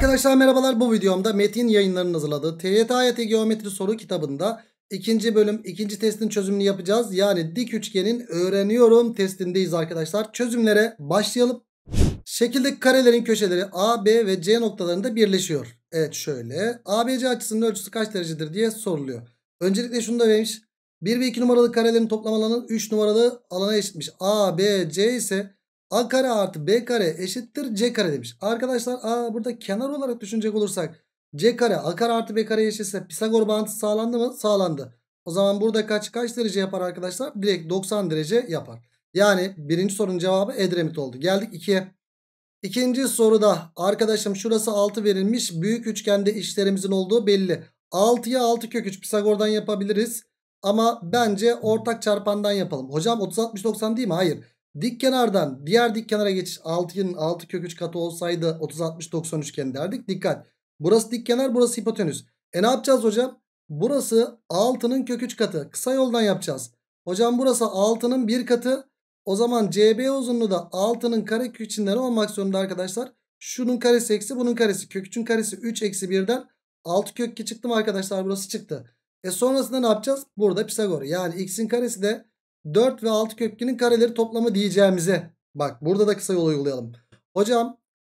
Arkadaşlar merhabalar bu videomda Metin yayınlarının hazırladığı TYT AYT Geometri soru kitabında ikinci bölüm ikinci testin çözümünü yapacağız. Yani dik üçgenin öğreniyorum testindeyiz arkadaşlar. Çözümlere başlayalım. Şekildeki karelerin köşeleri A, B ve C noktalarında birleşiyor. Evet şöyle ABC açısının ölçüsü kaç derecedir diye soruluyor. Öncelikle şunu da vermiş. 1 ve 2 numaralı karelerin toplam alanı 3 numaralı alana eşitmiş. A, B, C ise A kare artı B kare eşittir C kare demiş. Arkadaşlar a burada kenar olarak düşünecek olursak C kare A kare artı B kare eşitse Pisagor bağıntısı sağlandı mı? Sağlandı. O zaman burada kaç kaç derece yapar arkadaşlar? Direkt 90 derece yapar. Yani birinci sorunun cevabı Edremit oldu. Geldik 2'ye. İkinci soruda arkadaşım şurası 6 verilmiş. Büyük üçgende işlerimizin olduğu belli. 6'ya 6 kök 3 Pisagor'dan yapabiliriz. Ama bence ortak çarpandan yapalım. Hocam 30 60 90 değil mi? Hayır. Dik kenardan diğer dik kenara geçiş 6'nın 6 kök 3 katı olsaydı 30 60 90 üçgen derdik. Dikkat. Burası dik kenar, burası hipotenüs. E ne yapacağız hocam? Burası 6'nın kök 3 katı. Kısa yoldan yapacağız. Hocam burası 6'nın 1 katı. O zaman CB uzunluğu da 6'nın kare köküçünden olmak zorunda arkadaşlar. Şunun karesi eksi bunun karesi. Kök 3'ün karesi 3 eksi 1'den 6 kök 2 çıktı mı arkadaşlar? Burası çıktı. E sonrasında ne yapacağız? Burada Pisagor. Yani x'in karesi de 4 ve 6 kökünün kareleri toplamı diyeceğimize. Bak burada da kısa yol uygulayalım. Hocam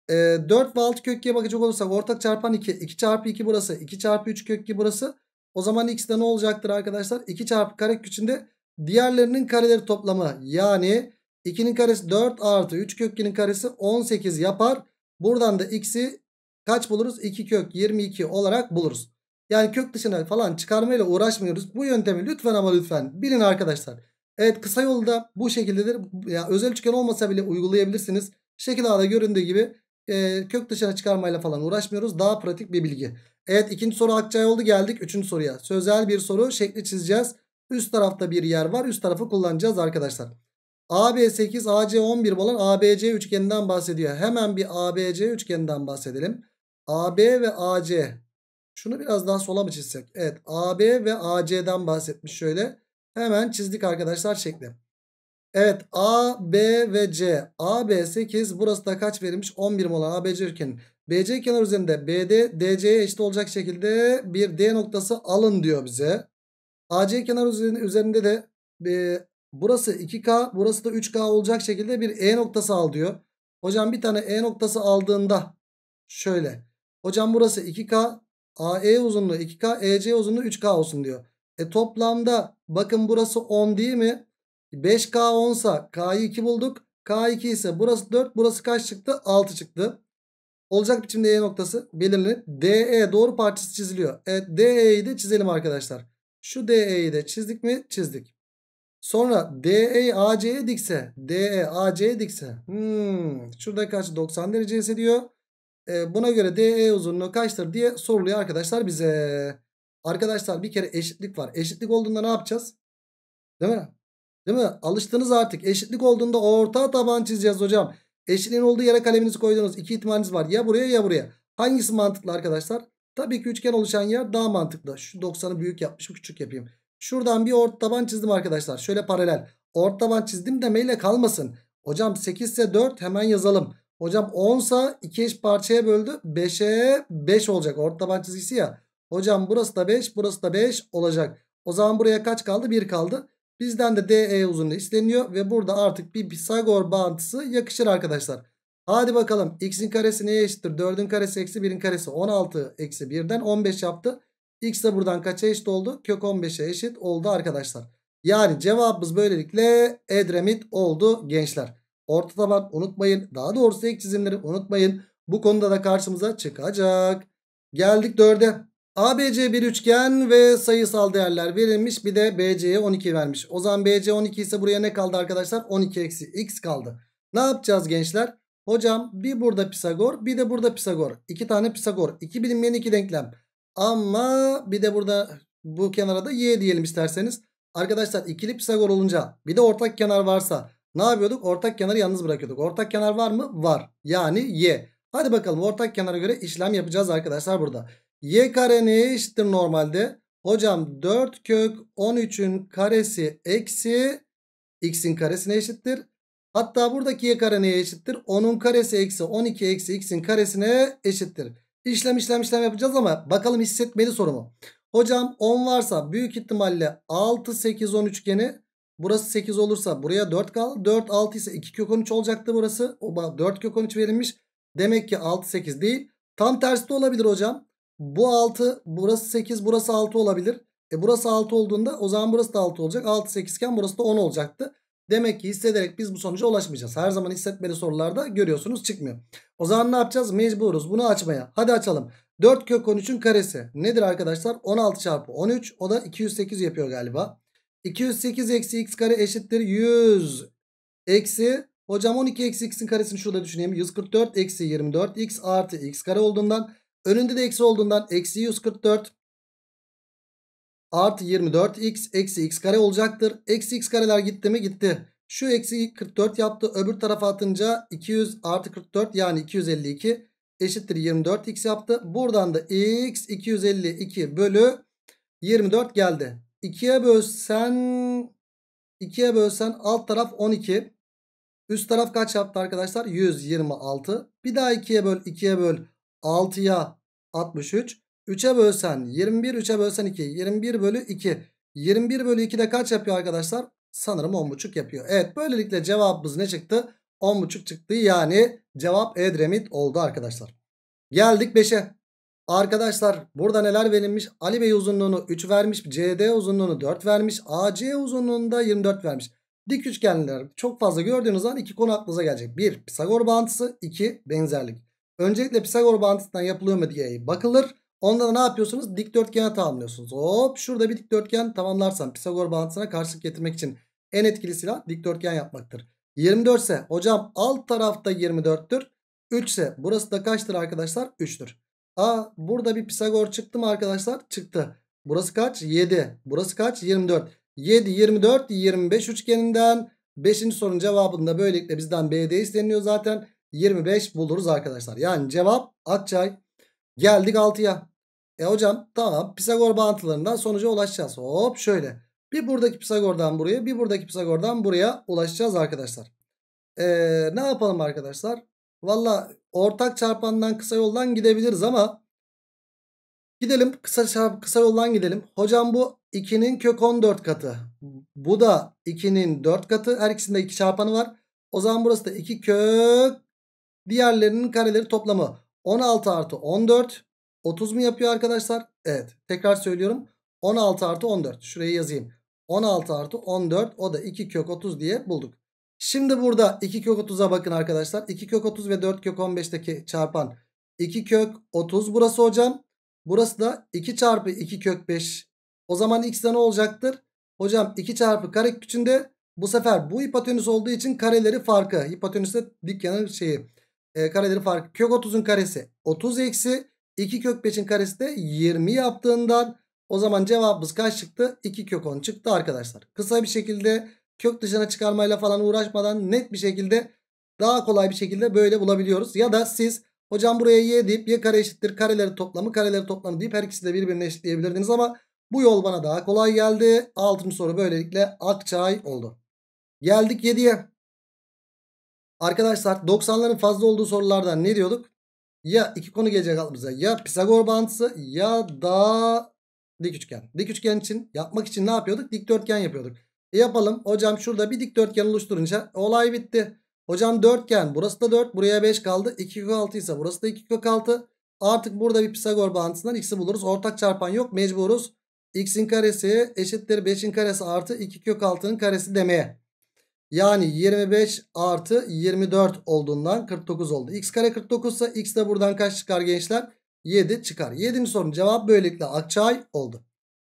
e, 4 ve 6 köküye bakacak olursak ortak çarpan 2. 2 çarpı 2 burası. 2 çarpı 3 kökü burası. O zaman x de ne olacaktır arkadaşlar? 2 çarpı kare içinde diğerlerinin kareleri toplamı. Yani 2'nin karesi 4 artı 3 kökünün karesi 18 yapar. Buradan da x'i kaç buluruz? 2 kök 22 olarak buluruz. Yani kök dışına falan çıkarmayla uğraşmıyoruz. Bu yöntemi lütfen ama lütfen bilin arkadaşlar. Evet kısa yolda bu şekildedir. Ya, özel üçgen olmasa bile uygulayabilirsiniz. Şekil A'da göründüğü gibi e, kök dışına çıkarmayla falan uğraşmıyoruz. Daha pratik bir bilgi. Evet ikinci soru akçay oldu geldik. Üçüncü soruya. Sözel bir soru şekli çizeceğiz. Üst tarafta bir yer var. Üst tarafı kullanacağız arkadaşlar. AB8 AC11 olan ABC üçgeninden bahsediyor. Hemen bir ABC üçgeninden bahsedelim. AB ve AC. Şunu biraz daha sola mı çizsek? Evet AB ve AC'den bahsetmiş şöyle. Hemen çizdik arkadaşlar şekli. Evet A, B ve C. A, B 8. Burası da kaç verilmiş? 11 10 birim olan ABC üçgenin. BC kenar üzerinde BD, DC'ye eşit olacak şekilde bir D noktası alın diyor bize. AC kenar üzerinde de e, burası 2K, burası da 3K olacak şekilde bir E noktası al diyor. Hocam bir tane E noktası aldığında şöyle. Hocam burası 2K, AE uzunluğu 2K, EC uzunluğu 3K olsun diyor. E toplamda bakın burası 10 değil mi? 5K 10 sa K'yı 2 bulduk. K2 ise burası 4. Burası kaç çıktı? 6 çıktı. Olacak biçimde E noktası belirli. DE doğru parçası çiziliyor. Evet DE'yi de çizelim arkadaşlar. Şu DE'yi de çizdik mi? Çizdik. Sonra DE AC'ye dikse. DE AC'ye dikse. Hmm, şurada kaç? 90 derece ise E, buna göre DE uzunluğu kaçtır diye soruluyor arkadaşlar bize. Arkadaşlar bir kere eşitlik var. Eşitlik olduğunda ne yapacağız? Değil mi? Değil mi? Alıştınız artık. Eşitlik olduğunda orta taban çizeceğiz hocam. Eşitliğin olduğu yere kaleminizi koydunuz. İki ihtimaliniz var. Ya buraya ya buraya. Hangisi mantıklı arkadaşlar? Tabii ki üçgen oluşan yer daha mantıklı. Şu 90'ı büyük yapmışım küçük yapayım. Şuradan bir orta taban çizdim arkadaşlar. Şöyle paralel. Orta taban çizdim demeyle kalmasın. Hocam 8 ise 4 hemen yazalım. Hocam 10 ise 2 eş parçaya böldü. 5'e 5 olacak. Orta taban çizgisi ya. Hocam burası da 5 burası da 5 olacak. O zaman buraya kaç kaldı? 1 kaldı. Bizden de DE uzunluğu isteniyor ve burada artık bir Pisagor bağıntısı yakışır arkadaşlar. Hadi bakalım x'in karesi neye eşittir? 4'ün karesi eksi 1'in karesi 16 eksi 1'den 15 yaptı. X de buradan kaça eşit oldu? Kök 15'e eşit oldu arkadaşlar. Yani cevabımız böylelikle Edremit oldu gençler. Orta taban unutmayın. Daha doğrusu ek çizimleri unutmayın. Bu konuda da karşımıza çıkacak. Geldik 4'e. ABC bir üçgen ve sayısal değerler verilmiş. Bir de BC'ye 12 vermiş. O zaman BC 12 ise buraya ne kaldı arkadaşlar? 12 eksi x kaldı. Ne yapacağız gençler? Hocam bir burada Pisagor bir de burada Pisagor. İki tane Pisagor. İki bilinmeyen iki denklem. Ama bir de burada bu kenara da y diyelim isterseniz. Arkadaşlar ikili Pisagor olunca bir de ortak kenar varsa ne yapıyorduk? Ortak kenarı yalnız bırakıyorduk. Ortak kenar var mı? Var. Yani y. Hadi bakalım ortak kenara göre işlem yapacağız arkadaşlar burada. Y kare neye eşittir normalde? Hocam 4 kök 13'ün karesi eksi x'in karesine eşittir. Hatta buradaki y kare neye eşittir? 10'un karesi eksi 12 eksi x'in karesine eşittir. İşlem işlem işlem yapacağız ama bakalım hissetmeli sorumu. Hocam 10 varsa büyük ihtimalle 6 8 10 üçgeni burası 8 olursa buraya 4 kal. 4 6 ise 2 kök 13 olacaktı burası. O 4 kök 13 verilmiş. Demek ki 6 8 değil. Tam tersi de olabilir hocam. Bu 6 burası 8 burası 6 olabilir. E burası 6 olduğunda o zaman burası da 6 olacak. 6 8 iken burası da 10 olacaktı. Demek ki hissederek biz bu sonuca ulaşmayacağız. Her zaman hissetmeli sorularda görüyorsunuz çıkmıyor. O zaman ne yapacağız? Mecburuz bunu açmaya. Hadi açalım. 4 kök 13'ün karesi nedir arkadaşlar? 16 çarpı 13 o da 208 yapıyor galiba. 208 eksi x kare eşittir 100 eksi hocam 12 eksi x'in karesini şurada düşüneyim. 144 eksi 24 x artı x kare olduğundan Önünde de eksi olduğundan eksi 144 artı 24x eksi x kare olacaktır. Eksi x kareler gitti mi gitti. Şu eksi 44 yaptı. Öbür tarafa atınca 200 artı 44 yani 252 eşittir 24x yaptı. Buradan da x 252 bölü 24 geldi. 2'ye bölsen 2'ye bölsen alt taraf 12. Üst taraf kaç yaptı arkadaşlar? 126. Bir daha 2'ye böl 2'ye böl 6'ya 63. 3'e bölsen 21 3'e bölsen 2. 21 bölü 2. 21 bölü 2 de kaç yapıyor arkadaşlar? Sanırım 10.5 yapıyor. Evet böylelikle cevabımız ne çıktı? 10.5 çıktı. Yani cevap Edremit oldu arkadaşlar. Geldik 5'e. Arkadaşlar burada neler verilmiş? Ali Bey uzunluğunu 3 vermiş. CD uzunluğunu 4 vermiş. AC uzunluğunda 24 vermiş. Dik üçgenler çok fazla gördüğünüz zaman iki konu aklınıza gelecek. 1. Pisagor bağıntısı. 2. Benzerlik. Öncelikle Pisagor bağıntısından yapılıyor mu diye bakılır. Onda da ne yapıyorsunuz? Dikdörtgeni tamamlıyorsunuz. Hop şurada bir dikdörtgen tamamlarsan Pisagor bağıntısına karşılık getirmek için en etkili silah dikdörtgen yapmaktır. 24 ise hocam alt tarafta 24'tür. 3 ise burası da kaçtır arkadaşlar? 3'tür. A burada bir Pisagor çıktı mı arkadaşlar? Çıktı. Burası kaç? 7. Burası kaç? 24. 7, 24, 25 üçgeninden 5. sorunun cevabında böylelikle bizden BD isteniyor zaten. 25 buluruz arkadaşlar. Yani cevap Akçay. Geldik 6'ya. E hocam tamam Pisagor bağıntılarından sonuca ulaşacağız. Hop şöyle. Bir buradaki Pisagor'dan buraya bir buradaki Pisagor'dan buraya ulaşacağız arkadaşlar. Ee, ne yapalım arkadaşlar? Valla ortak çarpandan kısa yoldan gidebiliriz ama gidelim kısa, çarp, kısa yoldan gidelim. Hocam bu 2'nin kök 14 katı. Bu da 2'nin 4 katı. Her ikisinde 2 çarpanı var. O zaman burası da 2 kök Diğerlerinin kareleri toplamı 16 artı 14. 30 mu yapıyor arkadaşlar? Evet. Tekrar söylüyorum. 16 artı 14. Şuraya yazayım. 16 artı 14 o da 2 kök 30 diye bulduk. Şimdi burada 2 kök 30'a bakın arkadaşlar. 2 kök 30 ve 4 kök 15'teki çarpan 2 kök 30 burası hocam. Burası da 2 çarpı 2 kök 5. O zaman x'de ne olacaktır? Hocam 2 çarpı kare küçünde bu sefer bu hipotenüs olduğu için kareleri farkı. Hipotenüs de dik yanı şeyi. Ee, kareleri farkı kök 30'un karesi 30 eksi 2 kök 5'in karesi de 20 yaptığından o zaman cevabımız kaç çıktı? 2 kök 10 çıktı arkadaşlar. Kısa bir şekilde kök dışına çıkarmayla falan uğraşmadan net bir şekilde daha kolay bir şekilde böyle bulabiliyoruz. Ya da siz hocam buraya y deyip y kare eşittir kareleri toplamı kareleri toplamı deyip her ikisi de birbirine eşitleyebilirdiniz ama bu yol bana daha kolay geldi. Altın soru böylelikle akçay oldu. Geldik 7'ye. Arkadaşlar 90'ların fazla olduğu sorulardan ne diyorduk? Ya iki konu gelecek aklımıza. Ya Pisagor bağıntısı ya da dik üçgen. Dik üçgen için yapmak için ne yapıyorduk? Dikdörtgen yapıyorduk. E yapalım. Hocam şurada bir dikdörtgen oluşturunca olay bitti. Hocam dörtgen. Burası da 4. Buraya 5 kaldı. 2 kök 6 ise burası da 2 kök 6. Artık burada bir Pisagor bağıntısından x'i buluruz. Ortak çarpan yok. Mecburuz. x'in karesi eşittir 5'in karesi artı 2 kök 6'nın karesi demeye. Yani 25 artı 24 olduğundan 49 oldu. X kare 49 ise X de buradan kaç çıkar gençler? 7 çıkar. 7. sorunun cevap böylelikle Akçay oldu.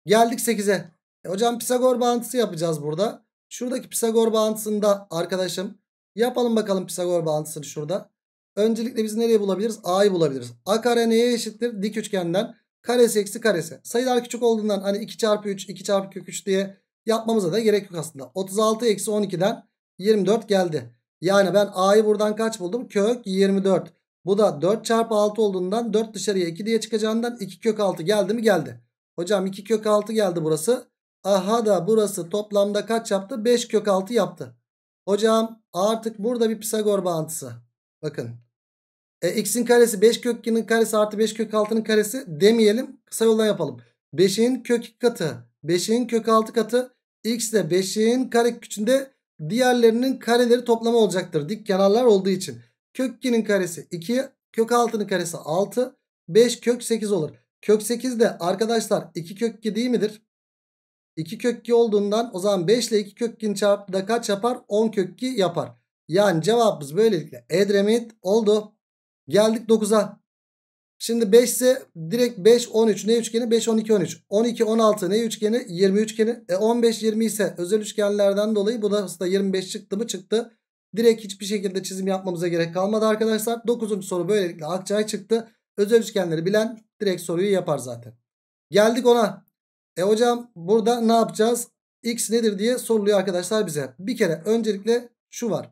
Geldik 8'e. E hocam Pisagor bağıntısı yapacağız burada. Şuradaki Pisagor bağıntısında arkadaşım yapalım bakalım Pisagor bağıntısını şurada. Öncelikle biz nereyi bulabiliriz? A'yı bulabiliriz. A kare neye eşittir? Dik üçgenden karesi eksi karesi. Sayılar küçük olduğundan hani 2 çarpı 3, 2 çarpı kök 3 diye Yapmamıza da gerek yok aslında. 36 eksi 12'den 24 geldi. Yani ben a'yı buradan kaç buldum? Kök 24. Bu da 4 çarpı 6 olduğundan 4 dışarıya 2 diye çıkacağından 2 kök 6 geldi mi geldi. Hocam 2 kök 6 geldi burası. Aha da burası toplamda kaç yaptı? 5 kök 6 yaptı. Hocam artık burada bir Pisagor bağıntısı. Bakın. E, x'in karesi 5 kök 2'nin karesi artı 5 kök 6'nın karesi demeyelim. Kısa yoldan yapalım. 5'in kök 2 katı. 5'in kök 6 katı. X ile 5'in kare küçüğünde diğerlerinin kareleri toplamı olacaktır. Dik kenarlar olduğu için. Kök 2'nin karesi 2. Kök 6'nın karesi 6. 5 kök 8 olur. Kök 8 de arkadaşlar 2 kök 2 değil midir? 2 kök 2 olduğundan o zaman 5 ile 2 kök 2'nin çarpı da kaç yapar? 10 kök 2 yapar. Yani cevabımız böylelikle Edremit oldu. Geldik 9'a. Şimdi 5 ise direkt 5 13 ne üçgeni 5 12 13. 12 16 ne üçgeni 20 üçgeni. E 15 20 ise özel üçgenlerden dolayı bu da 25 çıktı mı çıktı. Direkt hiçbir şekilde çizim yapmamıza gerek kalmadı arkadaşlar. 9. soru böylelikle akçay çıktı. Özel üçgenleri bilen direkt soruyu yapar zaten. Geldik ona. E hocam burada ne yapacağız? X nedir diye soruluyor arkadaşlar bize. Bir kere öncelikle şu var.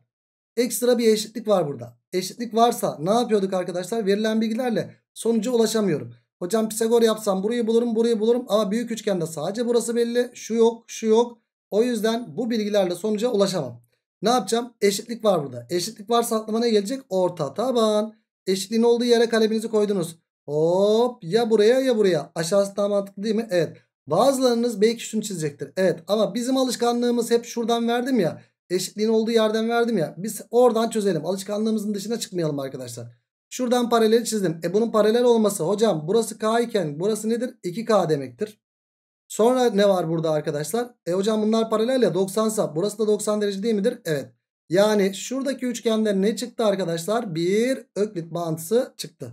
Ekstra bir eşitlik var burada. Eşitlik varsa ne yapıyorduk arkadaşlar? Verilen bilgilerle Sonuca ulaşamıyorum. Hocam Pisagor yapsam burayı bulurum burayı bulurum ama büyük üçgende sadece burası belli. Şu yok şu yok. O yüzden bu bilgilerle sonuca ulaşamam. Ne yapacağım? Eşitlik var burada. Eşitlik varsa aklıma ne gelecek? Orta taban. Eşitliğin olduğu yere kaleminizi koydunuz. Hop ya buraya ya buraya. Aşağısı daha mantıklı değil mi? Evet. Bazılarınız belki şunu çizecektir. Evet ama bizim alışkanlığımız hep şuradan verdim ya. Eşitliğin olduğu yerden verdim ya. Biz oradan çözelim. Alışkanlığımızın dışına çıkmayalım arkadaşlar. Şuradan paraleli çizdim. E bunun paralel olması hocam burası K iken burası nedir? 2K demektir. Sonra ne var burada arkadaşlar? E hocam bunlar paralel ya 90 sa burası da 90 derece değil midir? Evet. Yani şuradaki üçgende ne çıktı arkadaşlar? Bir öklit bağıntısı çıktı.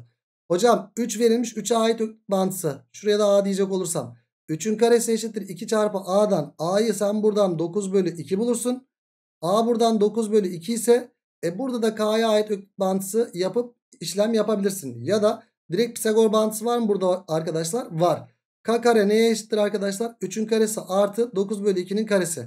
Hocam 3 verilmiş 3'e ait öklit bağıntısı. Şuraya da A diyecek olursam. 3'ün karesi eşittir 2 çarpı A'dan. A'yı sen buradan 9 bölü 2 bulursun. A buradan 9 bölü 2 ise e burada da K'ya ait bağıntısı yapıp işlem yapabilirsin. Ya da direkt Pisagor bağıntısı var mı burada arkadaşlar? Var. K kare neye eşittir arkadaşlar? 3'ün karesi artı 9 bölü 2'nin karesi.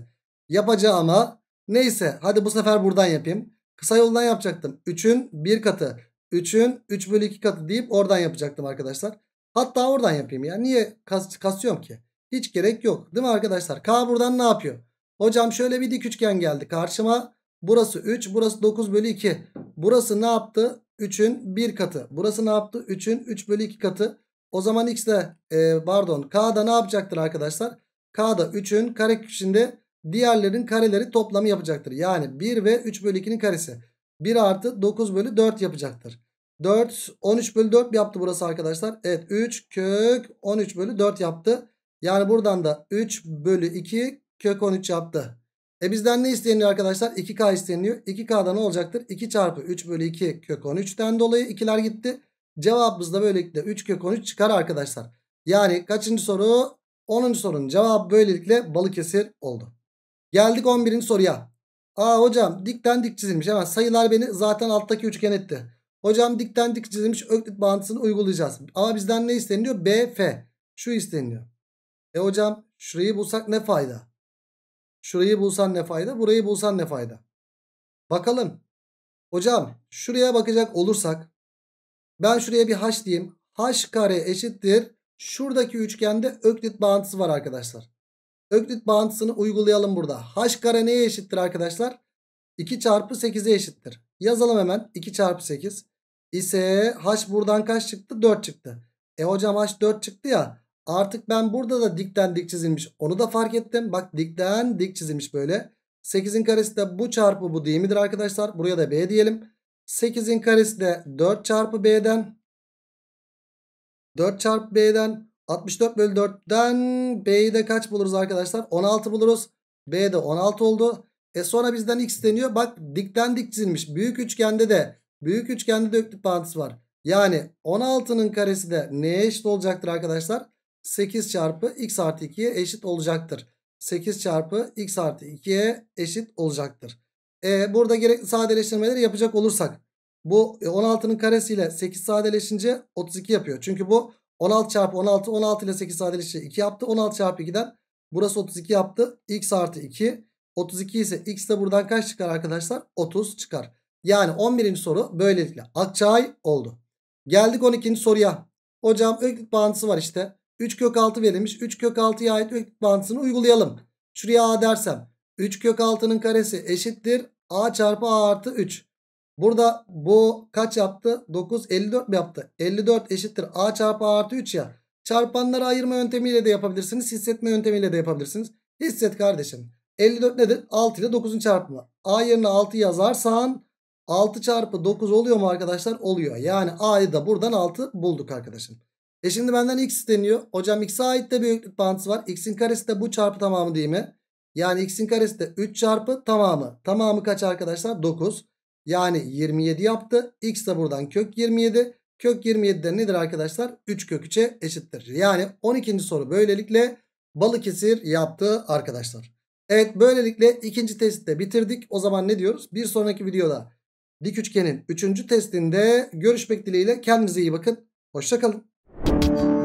ama neyse hadi bu sefer buradan yapayım. Kısa yoldan yapacaktım. 3'ün 1 katı. 3'ün 3 bölü 2 katı deyip oradan yapacaktım arkadaşlar. Hatta oradan yapayım ya. Niye kas kasıyorum ki? Hiç gerek yok. Değil mi arkadaşlar? K buradan ne yapıyor? Hocam şöyle bir dik üçgen geldi karşıma. Burası 3. Burası 9 bölü 2. Burası ne yaptı? 3'ün 1 katı. Burası ne yaptı? 3'ün 3 bölü 2 katı. O zaman x de e, pardon k ne yapacaktır arkadaşlar? K da kare karekökünde diğerlerin kareleri toplamı yapacaktır. Yani 1 ve 3 bölü 2'nin karesi. 1 artı 9 bölü 4 yapacaktır. 4 13 bölü 4 yaptı burası arkadaşlar. Evet 3 kök 13 bölü 4 yaptı. Yani buradan da 3 bölü 2 kök 13 yaptı. E bizden ne isteniyor arkadaşlar? 2K isteniyor. 2K'da ne olacaktır? 2 çarpı 3 bölü 2 kök 13'ten dolayı 2'ler gitti. Cevabımız da böylelikle 3 kök 13 çıkar arkadaşlar. Yani kaçıncı soru? 10. sorunun cevabı böylelikle Balıkesir oldu. Geldik 11. soruya. Aa hocam dikten dik çizilmiş. Hemen sayılar beni zaten alttaki üçgen etti. Hocam dikten dik çizilmiş öklit bağıntısını uygulayacağız. Ama bizden ne isteniyor? BF. Şu isteniyor. E hocam şurayı bulsak ne fayda? Şurayı bulsan ne fayda? Burayı bulsan ne fayda? Bakalım. Hocam şuraya bakacak olursak ben şuraya bir h diyeyim. h kare eşittir. Şuradaki üçgende öklit bağıntısı var arkadaşlar. Öklit bağıntısını uygulayalım burada. h kare neye eşittir arkadaşlar? 2 çarpı 8'e eşittir. Yazalım hemen 2 çarpı 8 ise h buradan kaç çıktı? 4 çıktı. E hocam h 4 çıktı ya. Artık ben burada da dikten dik çizilmiş. Onu da fark ettim. Bak dikten dik çizilmiş böyle. 8'in karesi de bu çarpı bu değil midir arkadaşlar? Buraya da B diyelim. 8'in karesi de 4 çarpı B'den. 4 çarpı B'den. 64 bölü 4'ten B'yi de kaç buluruz arkadaşlar? 16 buluruz. B'de de 16 oldu. E sonra bizden x deniyor. Bak dikten dik çizilmiş. Büyük üçgende de büyük üçgende de öklük bağıntısı var. Yani 16'nın karesi de neye eşit olacaktır arkadaşlar? 8 çarpı x artı 2'ye eşit olacaktır. 8 çarpı x artı 2'ye eşit olacaktır. E, burada gerekli sadeleştirmeleri yapacak olursak bu 16'nın e, karesiyle 8 sadeleşince 32 yapıyor. Çünkü bu 16 çarpı 16 16 ile 8 sadeleşince 2 yaptı. 16 çarpı 2'den burası 32 yaptı. x artı 2 32 ise x de buradan kaç çıkar arkadaşlar? 30 çıkar. Yani 11. soru böylelikle akçay oldu. Geldik 12. soruya. Hocam öklit bağıntısı var işte. 3 kök 6 verilmiş. 3 kök 6'ya ait ök bağıntısını uygulayalım. Şuraya A dersem 3 kök 6'nın karesi eşittir. A çarpı A artı 3. Burada bu kaç yaptı? 9 54 mi yaptı? 54 eşittir. A çarpı A artı 3 ya. Çarpanları ayırma yöntemiyle de yapabilirsiniz. Hissetme yöntemiyle de yapabilirsiniz. Hisset kardeşim. 54 nedir? 6 ile 9'un çarpımı. A yerine 6 yazarsan 6 çarpı 9 oluyor mu arkadaşlar? Oluyor. Yani A'yı da buradan 6 bulduk arkadaşım. E şimdi benden x isteniyor. Hocam x'e ait de bir büyüklük bağıntısı var. x'in karesi de bu çarpı tamamı değil mi? Yani x'in karesi de 3 çarpı tamamı. Tamamı kaç arkadaşlar? 9. Yani 27 yaptı. x de buradan kök 27. Kök 27'de nedir arkadaşlar? 3 kök 3'e eşittir. Yani 12. soru böylelikle Balıkesir yaptı arkadaşlar. Evet böylelikle ikinci testi de bitirdik. O zaman ne diyoruz? Bir sonraki videoda dik üçgenin 3. testinde görüşmek dileğiyle. Kendinize iyi bakın. Hoşçakalın. Thank you.